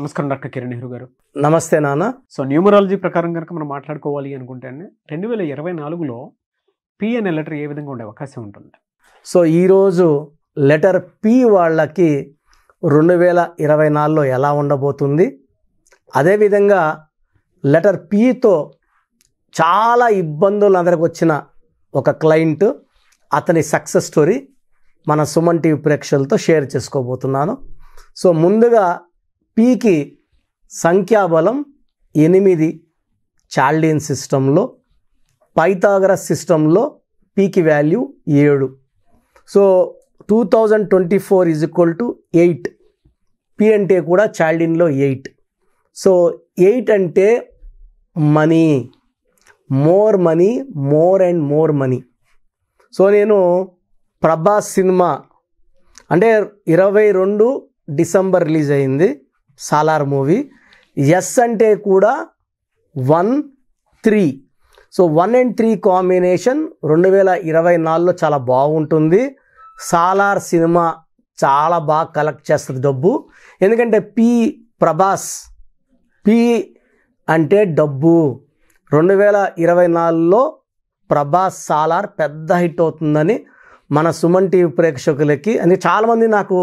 నమస్కారం డాక్టర్ కిరణ్ నెహ్రూ గారు నమస్తే నాన్న సో న్యూమరాలజీ ప్రకారం కనుక మనం మాట్లాడుకోవాలి అనుకుంటే రెండు వేల ఇరవై నాలుగులో పి అనే లెటర్ ఏ విధంగా ఉండే అవకాశం ఉంటుంది సో ఈరోజు లెటర్ పి వాళ్ళకి రెండు వేల ఇరవై నాలుగులో ఎలా ఉండబోతుంది అదేవిధంగా లెటర్ పితో చాలా ఇబ్బందులు అందరికి వచ్చిన ఒక క్లయింట్ అతని సక్సెస్ స్టోరీ మన సుమన్ టీవీ ప్రేక్షకులతో షేర్ చేసుకోబోతున్నాను సో ముందుగా పీకి సంఖ్యాబలం ఎనిమిది చాల్డీన్ సిస్టంలో పైథాగరస్ సిస్టంలో పీకి వాల్యూ ఏడు so two thousand twenty four is equal to eight P అంటే కూడా చాల్డిన్లో ఎయిట్ సో ఎయిట్ అంటే money more money more and more money so నేను ప్రభాస్ సినిమా అంటే ఇరవై రెండు డిసెంబర్ రిలీజ్ అయింది సాలార్ మూవీ ఎస్ అంటే కూడా one three so one and three combination రెండు వేల ఇరవై నాలుగులో చాలా బాగుంటుంది సాలార్ సినిమా చాలా బాగా కలెక్ట్ చేస్తుంది డబ్బు ఎందుకంటే పి ప్రభాస్ పి అంటే డబ్బు రెండు వేల ఇరవై నాలుగులో ప్రభాస్ సాలార్ పెద్ద హిట్ అవుతుందని మన సుమన్ టీవీ ప్రేక్షకులకి అందుకే చాలామంది నాకు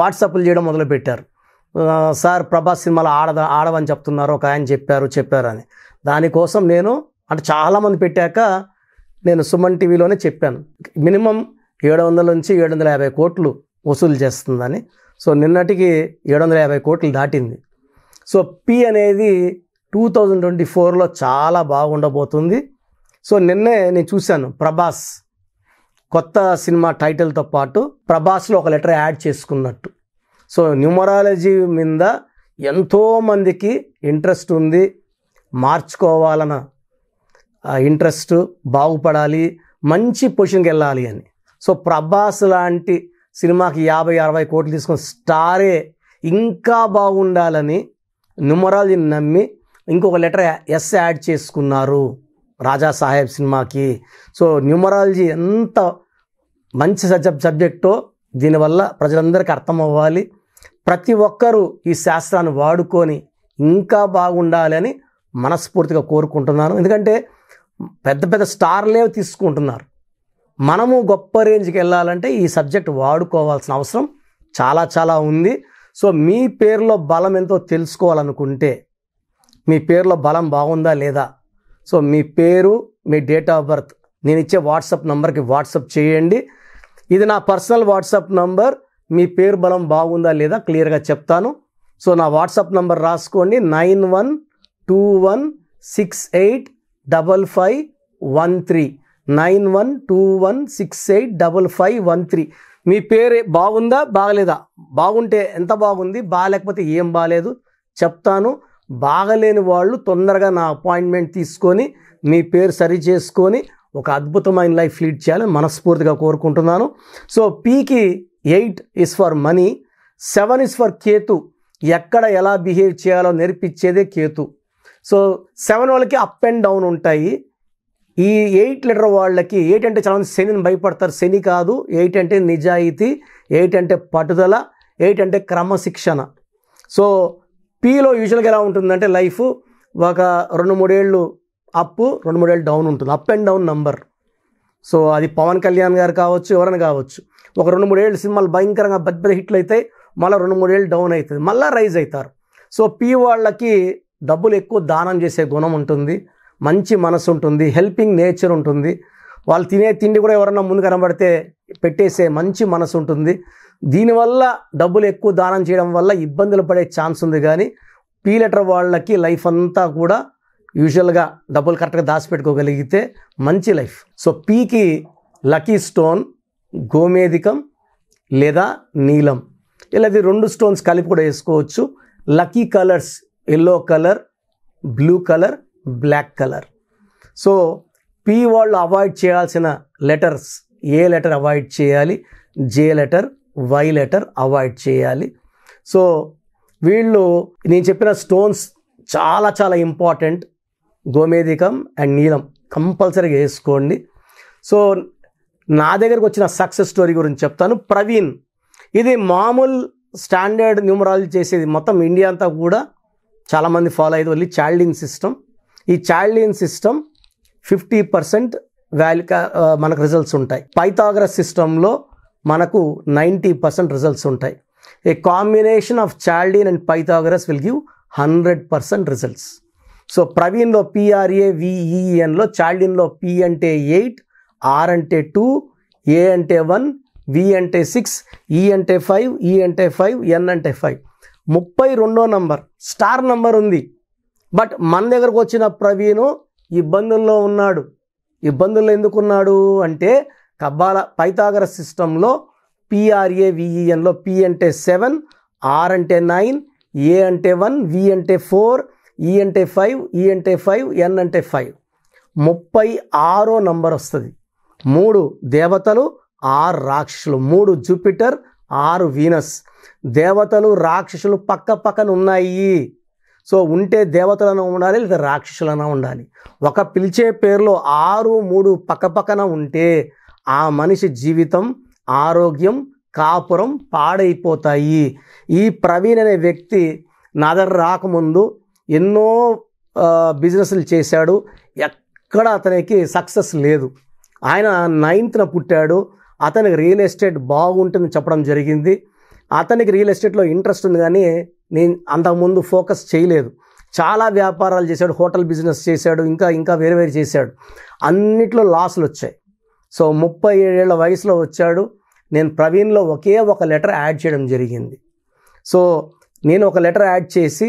వాట్సాప్లు చేయడం మొదలుపెట్టారు సార్ ప్రభాస్ సినిమాలో ఆడదా ఆడవని చెప్తున్నారు ఒక ఆయన చెప్పారు చెప్పారని దానికోసం నేను అంటే చాలామంది పెట్టాక నేను సుమన్ టీవీలోనే చెప్పాను మినిమం ఏడు వందల నుంచి ఏడు వందల యాభై కోట్లు వసూలు చేస్తుందని సో నిన్నటికి ఏడు వందల యాభై కోట్లు దాటింది సో పి అనేది టూ థౌజండ్ ట్వంటీ ఫోర్లో చాలా బాగుండబోతుంది సో నిన్నే నేను చూశాను ప్రభాస్ కొత్త సినిమా టైటిల్తో పాటు ప్రభాస్లో ఒక లెటర్ యాడ్ చేసుకున్నట్టు సో న్యూమరాలజీ మీద ఎంతోమందికి ఇంట్రెస్ట్ ఉంది మార్చుకోవాలన్న ఇంట్రెస్ట్ బాగుపడాలి మంచి పొజిషన్కి వెళ్ళాలి అని సో ప్రభాస్ లాంటి సినిమాకి యాభై అరవై కోట్లు తీసుకుని స్టారే ఇంకా బాగుండాలని న్యూమరాలజీని నమ్మి ఇంకొక లెటర్ ఎస్ యాడ్ చేసుకున్నారు రాజా సాహెబ్ సినిమాకి సో న్యూమరాలజీ ఎంత మంచి సబ్జెక్టో దీనివల్ల ప్రజలందరికీ అర్థం అవ్వాలి ప్రతి ఒక్కరూ ఈ శాస్త్రాన్ని వాడుకొని ఇంకా బాగుండాలని మనస్ఫూర్తిగా కోరుకుంటున్నాను ఎందుకంటే పెద్ద పెద్ద స్టార్లే తీసుకుంటున్నారు మనము గొప్ప రేంజ్కి వెళ్ళాలంటే ఈ సబ్జెక్ట్ వాడుకోవాల్సిన అవసరం చాలా చాలా ఉంది సో మీ పేరులో బలం ఎంతో తెలుసుకోవాలనుకుంటే మీ పేరులో బలం బాగుందా లేదా సో మీ పేరు మీ డేట్ ఆఫ్ బర్త్ నేను ఇచ్చే వాట్సాప్ నంబర్కి వాట్సాప్ చేయండి ఇది నా పర్సనల్ వాట్సాప్ నంబర్ మీ పేరు బలం బాగుందా లేదా క్లియర్గా చెప్తాను సో నా వాట్సాప్ నంబర్ రాసుకోండి nine one two one six eight double five one three nine one two one six eight double five one three మీ పేరు బాగుందా బాగలేదా బాగుంటే ఎంత బాగుంది బాగాలేకపోతే ఏం బాగాలేదు చెప్తాను బాగలేని వాళ్ళు తొందరగా నా అపాయింట్మెంట్ తీసుకొని మీ పేరు సరి చేసుకొని ఒక అద్భుతమైన లైఫ్ లీడ్ చేయాలని మనస్ఫూర్తిగా కోరుకుంటున్నాను సో పీకి eight is for money seven is for Ketu ఎక్కడ ఎలా బిహేవ్ చేయాలో నేర్పించేదే కేతు సో సెవెన్ వాళ్ళకి అప్ అండ్ డౌన్ ఉంటాయి ఈ ఎయిట్ లెటర్ వాళ్ళకి ఎయిట్ అంటే చాలా శనిని భయపడతారు శని కాదు ఎయిట్ అంటే నిజాయితీ ఎయిట్ అంటే పట్టుదల ఎయిట్ అంటే క్రమశిక్షణ సో పీలో యూజువల్గా ఎలా ఉంటుందంటే లైఫ్ ఒక రెండు మూడేళ్ళు అప్ రెండు మూడేళ్ళు డౌన్ ఉంటుంది up and down number so అది పవన్ కళ్యాణ్ గారు కావచ్చు ఎవరైనా కావచ్చు ఒక రెండు మూడేళ్ళు సినిమాలు భయంకరంగా పెద్ద పెద్ద హిట్లు అవుతాయి మళ్ళీ రెండు మూడేళ్ళు డౌన్ అవుతుంది మళ్ళీ రైజ్ అవుతారు సో పీ వాళ్ళకి డబ్బులు ఎక్కువ దానం చేసే గుణం ఉంటుంది మంచి మనసు ఉంటుంది హెల్పింగ్ నేచర్ ఉంటుంది వాళ్ళు తినే తిండి కూడా ఎవరన్నా ముందు కనబడితే పెట్టేసే మంచి మనసు ఉంటుంది దీనివల్ల డబ్బులు ఎక్కువ దానం చేయడం వల్ల ఇబ్బందులు పడే ఛాన్స్ ఉంది కానీ పీ లెటర్ వాళ్ళకి లైఫ్ అంతా కూడా యూజువల్గా డబ్బులు కరెక్ట్గా దాచిపెట్టుకోగలిగితే మంచి లైఫ్ సో పీకి లకీ స్టోన్ గోమేధికం లేదా నీలం ఇలా రెండు స్టోన్స్ కలిపి కూడా వేసుకోవచ్చు lucky colours yellow colour blue colour black colour so P వాళ్ళు అవాయిడ్ చేయాల్సిన లెటర్స్ ఏ లెటర్ అవాయిడ్ చేయాలి J letter Y letter avoid చేయాలి సో వీళ్ళు నేను చెప్పిన స్టోన్స్ చాలా చాలా ఇంపార్టెంట్ గోమేధికం అండ్ నీలం కంపల్సరీగా వేసుకోండి సో నా దగ్గరకు వచ్చిన సక్సెస్ స్టోరీ గురించి చెప్తాను ప్రవీణ్ ఇది మామూలు స్టాండర్డ్ న్యూమరాలజీ చేసేది మొత్తం ఇండియా అంతా కూడా చాలామంది ఫాలో అయ్యేది వెళ్ళి చైల్డ్లిన్ సిస్టమ్ ఈ Chaldean system fifty percent value మనకు రిజల్ట్స్ ఉంటాయి పైథాగ్రస్ సిస్టంలో మనకు నైంటీ పర్సెంట్ రిజల్ట్స్ ఉంటాయి a combination of Chaldean and Pythagoras will give hundred percent results so ప్రవీణ్లో పిఆర్ఏ విఈఎన్లో e e చాల్డిన్లో పి అంటే ఎయిట్ ఆర్ అంటే టూ ఏ అంటే వన్ వి అంటే సిక్స్ ఈ e అంటే ఫైవ్ ఈ అంటే ఫైవ్ ఎన్ అంటే ఫైవ్ ముప్పై రెండో నంబర్ స్టార్ నంబర్ ఉంది బట్ మన దగ్గరకు వచ్చిన ప్రవీణ్ ఇబ్బందుల్లో ఉన్నాడు ఇబ్బందుల్లో ఎందుకున్నాడు అంటే కబ్బాల పైతాగర సిస్టంలో పిఆర్ఏ విఈఎన్లో పి అంటే సెవెన్ ఆర్ అంటే నైన్ ఏ అంటే వన్ వి అంటే ఫోర్ ఈ e అంటే ఫైవ్ ఈ e అంటే ఫైవ్ ఎన్ అంటే ఫైవ్ ముప్పై ఆరో నంబర్ వస్తుంది మూడు దేవతలు ఆరు రాక్షసులు మూడు జూపిటర్ ఆరు వీనస్ దేవతలు రాక్షసులు పక్క పక్కన ఉన్నాయి సో ఉంటే దేవతలను ఉండాలి లేదా రాక్షసులన ఉండాలి ఒక పిలిచే పేరులో ఆరు మూడు పక్క పక్కన ఉంటే ఆ మనిషి జీవితం ఆరోగ్యం కాపురం పాడైపోతాయి ఈ ప్రవీణ్ అనే వ్యక్తి నా దగ్గర రాకముందు ఎన్నో బిజినెస్లు చేశాడు ఎక్కడ అతనికి సక్సెస్ లేదు ఆయన నైన్త్న పుట్టాడు అతనికి రియల్ ఎస్టేట్ బాగుంటుందని చెప్పడం జరిగింది అతనికి రియల్ ఎస్టేట్లో ఇంట్రెస్ట్ ఉంది కానీ నేను అంతకుముందు ఫోకస్ చేయలేదు చాలా వ్యాపారాలు చేశాడు హోటల్ బిజినెస్ చేశాడు ఇంకా ఇంకా వేరే వేరే చేశాడు అన్నిట్లో లాసులు వచ్చాయి సో ముప్పై ఏడేళ్ల వయసులో వచ్చాడు నేను ప్రవీణ్లో ఒకే ఒక లెటర్ యాడ్ చేయడం జరిగింది సో నేను ఒక లెటర్ యాడ్ చేసి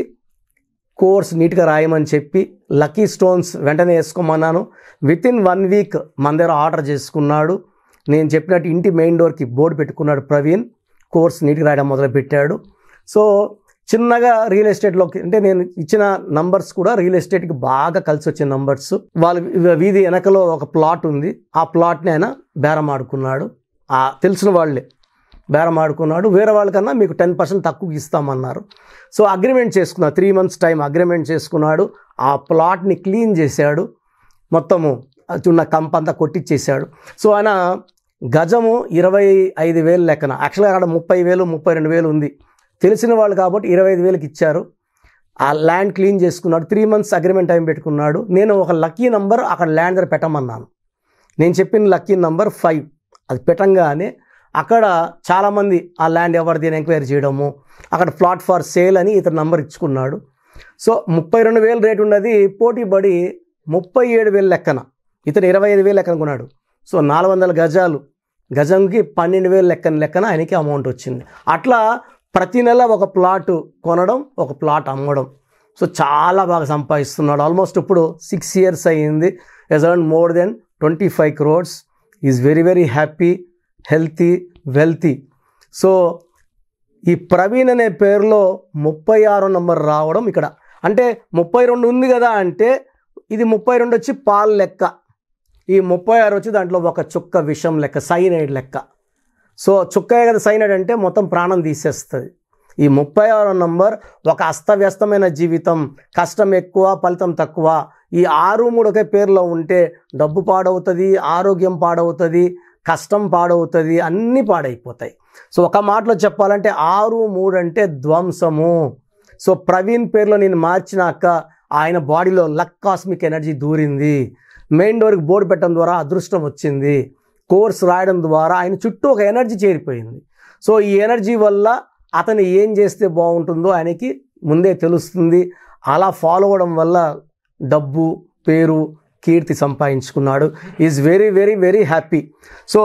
కోర్స్ నీట్గా రాయమని చెప్పి లక్కీ స్టోన్స్ వెంటనే వేసుకోమన్నాను విత్ ఇన్ వన్ వీక్ మన దగ్గర ఆర్డర్ చేసుకున్నాడు నేను చెప్పినట్టు ఇంటి మెయిన్ డోర్కి బోర్డు పెట్టుకున్నాడు ప్రవీణ్ కోర్స్ నీట్గా రాయడం మొదలుపెట్టాడు సో చిన్నగా రియల్ ఎస్టేట్లోకి అంటే నేను ఇచ్చిన నంబర్స్ కూడా రియల్ ఎస్టేట్కి బాగా కలిసి వచ్చిన నంబర్స్ వాళ్ళ వీధి వెనకలో ఒక ప్లాట్ ఉంది ఆ ప్లాట్ని ఆయన బేరం ఆడుకున్నాడు తెలిసిన వాళ్ళే బేరం ఆడుకున్నాడు వేరే వాళ్ళకన్నా మీకు టెన్ పర్సెంట్ తక్కువకి ఇస్తామన్నారు సో అగ్రిమెంట్ చేసుకున్నాడు త్రీ మంత్స్ టైం అగ్రిమెంట్ చేసుకున్నాడు ఆ ప్లాట్ని క్లీన్ చేశాడు మొత్తము కంప్ కంపంతా కొట్టిచ్చేసాడు సో ఆయన గజము ఇరవై ఐదు వేలు లెక్కన యాక్చువల్గా అక్కడ ముప్పై వేలు ముప్పై రెండు వేలు ఉంది తెలిసిన వాళ్ళు కాబట్టి ఇరవై ఐదు వేలకి ఇచ్చారు ఆ ల్యాండ్ క్లీన్ చేసుకున్నాడు త్రీ మంత్స్ అగ్రిమెంట్ టైం పెట్టుకున్నాడు నేను ఒక లక్కీ నంబర్ అక్కడ ల్యాండ్ దగ్గర పెట్టమన్నాను నేను చెప్పిన లక్కీ నంబర్ ఫైవ్ అది పెట్టంగానే అక్కడ చాలామంది ఆ ల్యాండ్ ఎవరిది అని ఎంక్వైరీ చేయడము అక్కడ ప్లాట్ ఫార్ సేల్ అని ఇతను నంబర్ ఇచ్చుకున్నాడు సో ముప్పై రెండు వేల రేటు ఉన్నది పోటీ పడి ముప్పై ఏడు వేల లెక్కన ఇతను ఇరవై ఐదు వేలు లెక్కన కొన్నాడు సో నాలుగు వందల గజాలు గజంకి పన్నెండు వేల లెక్కన లెక్కన ఆయనకి అమౌంట్ వచ్చింది అట్లా ప్రతి నెల ఒక ప్లాట్ కొనడం ఒక ప్లాట్ అమ్మడం సో చాలా బాగా సంపాదిస్తున్నాడు ఆల్మోస్ట్ ఇప్పుడు సిక్స్ ఇయర్స్ అయ్యింది as around more than twenty five crores is very very happy healthy wealthy so ఈ ప్రవీణ్ అనే పేరులో ముప్పై ఆరు నంబర్ రావడం ఇక్కడ అంటే ముప్పై రెండు ఉంది కదా అంటే ఇది ముప్పై రెండు వచ్చి పాల్ లెక్క ఈ ముప్పై ఆరు వచ్చి దాంట్లో ఒక చుక్క విషం లెక్క సైనైడ్ లెక్క సో చుక్కే కదా సైనైడ్ అంటే మొత్తం ప్రాణం తీసేస్తుంది ఈ ముప్పై ఆరో నంబర్ ఒక అస్తవ్యస్తమైన జీవితం కష్టం ఎక్కువ ఫలితం తక్కువ ఈ ఆరు మూడు ఒకే పేర్లో ఉంటే డబ్బు పాడవుతుంది ఆరోగ్యం పాడవుతుంది కష్టం పాడవుతుంది అన్నీ పాడైపోతాయి సో ఒక మాటలో చెప్పాలంటే ఆరు మూడు అంటే ధ్వంసము సో ప్రవీణ్ పేరులో నేను మార్చినాక ఆయన బాడీలో లక్ కాస్మిక్ ఎనర్జీ దూరింది మెయిన్ డోర్కి బోర్డు పెట్టడం ద్వారా అదృష్టం వచ్చింది కోర్స్ రాయడం ద్వారా ఆయన చుట్టూ ఒక ఎనర్జీ చేరిపోయింది సో ఈ ఎనర్జీ వల్ల అతను ఏం చేస్తే బాగుంటుందో ఆయనకి ముందే తెలుస్తుంది అలా ఫాలో అవ్వడం వల్ల డబ్బు పేరు కీర్తి సంపాదించుకున్నాడు is very very very happy so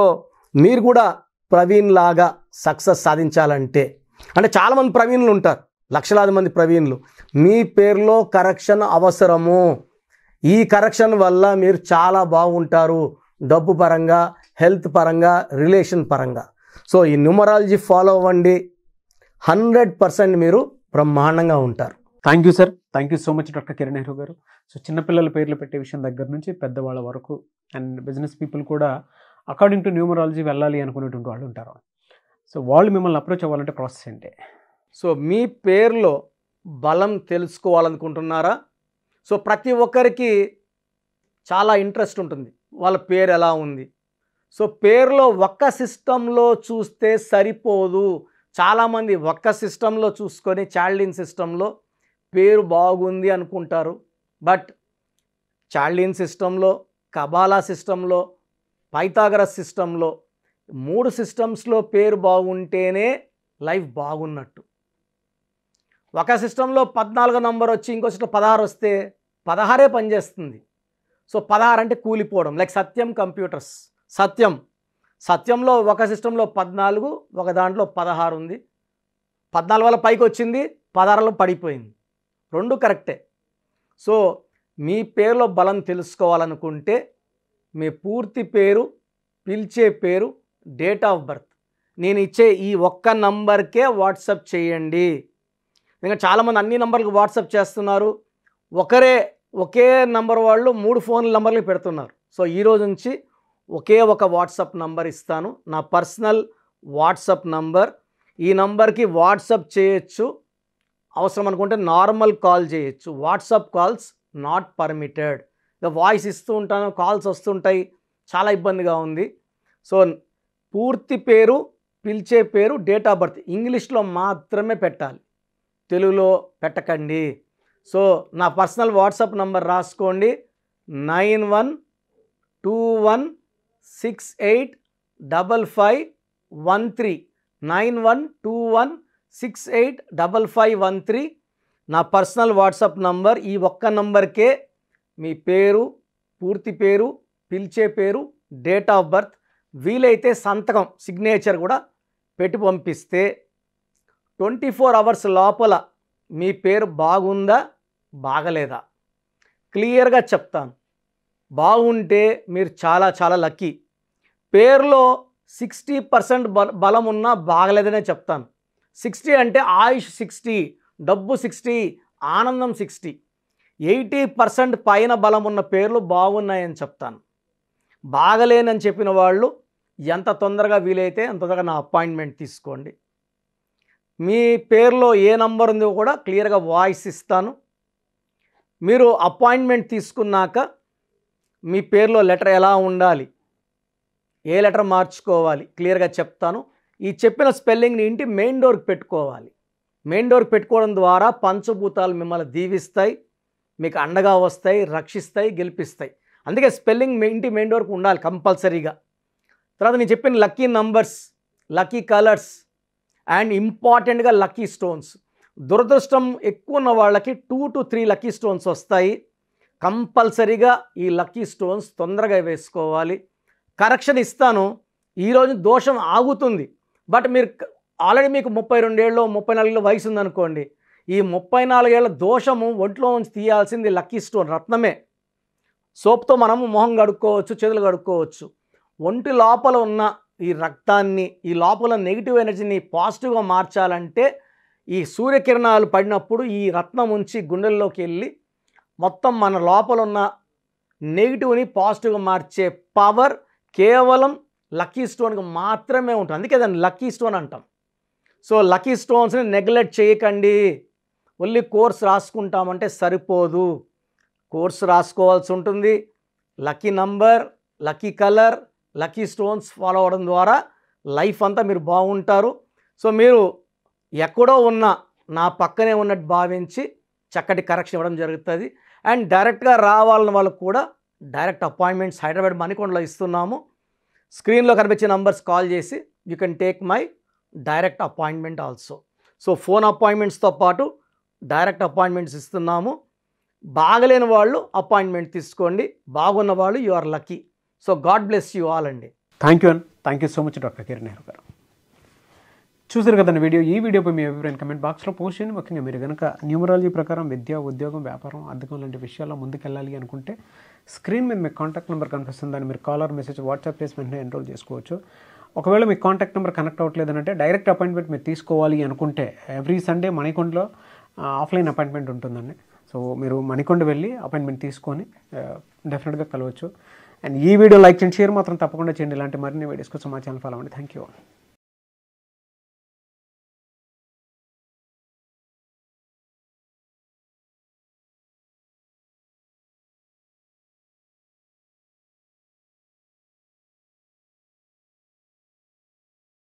మీరు కూడా ప్రవీణ్ లాగా సక్సెస్ సాధించాలంటే అంటే చాలామంది ప్రవీణ్లు ఉంటారు లక్షలాది మంది ప్రవీణ్లు మీ పేరులో కరెక్షన్ అవసరము ఈ కరెక్షన్ వల్ల మీరు చాలా బాగుంటారు డబ్బు పరంగా హెల్త్ పరంగా రిలేషన్ పరంగా సో ఈ న్యూమరాలజీ ఫాలో అవ్వండి హండ్రెడ్ పర్సెంట్ మీరు బ్రహ్మాండంగా ఉంటారు thank you sir thank you so much doctor Kiran Nehru garu so చిన్నపిల్లల పేర్లు పెట్టే విషయం దగ్గర నుంచి పెద్దవాళ్ళ వరకు అండ్ బిజినెస్ పీపుల్ కూడా అకార్డింగ్ టు న్యూమరాలజీ వెళ్ళాలి అనుకునేటువంటి వాళ్ళు ఉంటారు సో వాళ్ళు మిమ్మల్ని అప్రోచ్ అవ్వాలంటే ప్రాసెస్ ఏంటి సో మీ పేర్లో బలం తెలుసుకోవాలనుకుంటున్నారా సో ప్రతి ఒక్కరికి చాలా ఇంట్రెస్ట్ ఉంటుంది వాళ్ళ పేరు ఎలా ఉంది సో పేర్లో ఒక్క సిస్టంలో చూస్తే సరిపోదు చాలామంది ఒక్క సిస్టంలో చూసుకొని చాల్డిన్ సిస్టంలో పేరు బాగుంది అనుకుంటారు బట్ చార్లిన్ సిస్టంలో కబాలా సిస్టంలో పైతాగరస్ సిస్టంలో మూడు సిస్టమ్స్లో పేరు బాగుంటేనే లైఫ్ బాగున్నట్టు ఒక సిస్టంలో పద్నాలుగో నంబర్ వచ్చి ఇంకో సిస్టమ్ పదహారు వస్తే పదహారే పనిచేస్తుంది సో పదహారు అంటే కూలిపోవడం లైక్ సత్యం కంప్యూటర్స్ సత్యం సత్యంలో ఒక సిస్టంలో పద్నాలుగు ఒక దాంట్లో పదహారు ఉంది పద్నాలుగు వల్ల పైకి వచ్చింది పదహారులో పడిపోయింది రెండు కరెక్టే సో మీ పేరులో బలం తెలుసుకోవాలనుకుంటే మీ పూర్తి పేరు పిలిచే పేరు డేట్ ఆఫ్ బర్త్ నేను ఇచ్చే ఈ ఒక్క నంబర్కే వాట్సప్ చేయండి ఇంకా చాలామంది అన్ని నంబర్లకు వాట్సప్ చేస్తున్నారు ఒకరే ఒకే నంబర్ వాళ్ళు మూడు ఫోన్ నంబర్లు పెడుతున్నారు సో ఈరోజు నుంచి ఒకే ఒక వాట్సప్ నంబర్ ఇస్తాను నా పర్సనల్ వాట్సప్ నంబర్ ఈ నంబర్కి వాట్సప్ చేయొచ్చు అవసరం అనుకుంటే నార్మల్ కాల్ చేయొచ్చు వాట్సాప్ కాల్స్ నాట్ పర్మిటెడ్ ఇక వాయిస్ ఇస్తూ ఉంటాను కాల్స్ వస్తుంటాయి చాలా ఇబ్బందిగా ఉంది సో పూర్తి పేరు పిలిచే పేరు డేట్ ఆఫ్ బర్త్ ఇంగ్లీష్లో మాత్రమే పెట్టాలి తెలుగులో పెట్టకండి సో నా పర్సనల్ వాట్సాప్ నంబర్ రాసుకోండి nine one two one six eight double five one three nine one two one six eight double five one three నా పర్సనల్ వాట్సాప్ నంబర్ ఈ ఒక్క నంబర్కే మీ పేరు పూర్తి పేరు పిలిచే పేరు డేట్ ఆఫ్ బర్త్ వీలైతే సంతకం సిగ్నేచర్ కూడా పెట్టి పంపిస్తే ట్వంటీ ఫోర్ అవర్స్ లోపల మీ పేరు బాగుందా బాగలేదా క్లియర్గా చెప్తాను బాగుంటే మీరు చాలా చాలా లక్కీ పేరులో సిక్స్టీ పర్సెంట్ బలం ఉన్నా బాగలేదనే చెప్తాను సిక్స్టీ అంటే ఆయుష్ సిక్స్టీ డబ్బు సిక్స్టీ ఆనందం సిక్స్టీ ఎయిటీ పర్సెంట్ పైన బలం ఉన్న పేర్లు బాగున్నాయని చెప్తాను బాగలేనని చెప్పిన వాళ్ళు ఎంత తొందరగా వీలైతే అంత తొందరగా నా అపాయింట్మెంట్ తీసుకోండి మీ పేర్లో ఏ నంబర్ ఉందో కూడా క్లియర్గా వాయిస్ ఇస్తాను మీరు అపాయింట్మెంట్ తీసుకున్నాక మీ పేరులో లెటర్ ఎలా ఉండాలి ఏ లెటర్ మార్చుకోవాలి క్లియర్గా చెప్తాను ఈ చెప్పిన స్పెల్లింగ్ని ఇంటి మెయిన్ డోర్కి పెట్టుకోవాలి మెయిన్ డోర్కి పెట్టుకోవడం ద్వారా పంచభూతాలు మిమ్మల్ని దీవిస్తాయి మీకు అండగా వస్తాయి రక్షిస్తాయి గెలిపిస్తాయి అందుకే స్పెల్లింగ్ ఇంటి మెయిన్ డోర్కి ఉండాలి కంపల్సరీగా తర్వాత నేను చెప్పిన lucky numbers lucky colours and ఇంపార్టెంట్గా లక్కీ స్టోన్స్ దురదృష్టం ఎక్కువ ఉన్న వాళ్ళకి two to three lucky stones వస్తాయి కంపల్సరీగా ఈ లక్కీ స్టోన్స్ తొందరగా వేసుకోవాలి కరెక్షన్ ఇస్తాను ఈరోజు దోషం ఆగుతుంది బట్ మీరు ఆల్రెడీ మీకు ముప్పై రెండేళ్ళు ముప్పై నాలుగులో వయసు ఉందనుకోండి ఈ ముప్పై నాలుగేళ్ల దోషము ఒంట్లో నుంచి తీయాల్సింది లక్కీ స్టోన్ రత్నమే సోప్తో మనము మొహం కడుక్కోవచ్చు చేతులు కడుక్కోవచ్చు ఒంటి లోపల ఉన్న ఈ రక్తాన్ని ఈ లోపల నెగిటివ్ ఎనర్జీని పాజిటివ్గా మార్చాలంటే ఈ సూర్యకిరణాలు పడినప్పుడు ఈ రత్నం ఉంచి గుండెల్లోకి వెళ్ళి మొత్తం మన లోపల ఉన్న నెగిటివ్ని పాజిటివ్గా మార్చే పవర్ కేవలం లక్కీ స్టోన్కి మాత్రమే ఉంటుంది అందుకే దాన్ని లక్కీ స్టోన్ అంటాం సో లక్కీ స్టోన్స్ని నెగ్లెక్ట్ చేయకండి ఓన్లీ కోర్స్ రాసుకుంటామంటే సరిపోదు కోర్స్ రాసుకోవాల్సి ఉంటుంది lucky number lucky colour lucky stones follow అవడం ద్వారా లైఫ్ అంతా మీరు బాగుంటారు సో మీరు ఎక్కడో ఉన్న నా పక్కనే ఉన్నట్టు భావించి చక్కటి కరెక్షన్ ఇవ్వడం జరుగుతుంది అండ్ డైరెక్ట్గా రావాలని వాళ్ళకు కూడా డైరెక్ట్ అపాయింట్మెంట్స్ హైదరాబాద్ మణికొండలో ఇస్తున్నాము స్క్రీన్లో కనిపించే నంబర్స్ కాల్ చేసి you can take my direct appointment also so phone అపాయింట్మెంట్స్తో పాటు డైరెక్ట్ అపాయింట్మెంట్స్ ఇస్తున్నాము బాగలేని వాళ్ళు అపాయింట్మెంట్ తీసుకోండి బాగున్న వాళ్ళు you are lucky so God bless you all అండి thank you and thank you so much doctor Kiran garu చూసారు కదండి వీడియో ఈ వీడియోపై మీ అభిప్రాయం కమెంట్ బాక్స్లో పోస్ట్ చేయండి ముఖ్యంగా మీరు కనుక న్యూమరాలజీ ప్రకారం విద్య ఉద్యోగం వ్యాపారం అర్థకం లాంటి విషయాల్లో ముందుకెళ్ళాలి అనుకుంటే స్క్రీన్ మీద మీ కాంటాక్ట్ నెంబర్ కనిపిస్తుంది దాన్ని మీరు కాలర్ మెసేజ్ వాట్సాప్ చేసి వెంటనే ఎన్రోల్ చేసుకోవచ్చు ఒకవేళ మీ కాంటాక్ట్ నెంబర్ కనెక్ట్ అంటే డైరెక్ట్ అపాయింట్మెంట్ మీరు తీసుకోవాలి అనుకుంటే ఎవ్రీ సండే మణికొండలో ఆఫ్లైన్ అపాయింట్మెంట్ ఉంటుందండి సో మీరు మణికొండ వెళ్ళి అపాయింట్మెంట్ తీసుకొని డెఫినెట్గా కలవచ్చు అండ్ ఈ వీడియో లైక్ చేయండి షేర్ మాత్రం తప్పకుండా చేయండి ఇలాంటి మరిన్ని వీడియోస్ కోసం మా ఛానల్ ఫాలో అవ్వండి థ్యాంక్ యూ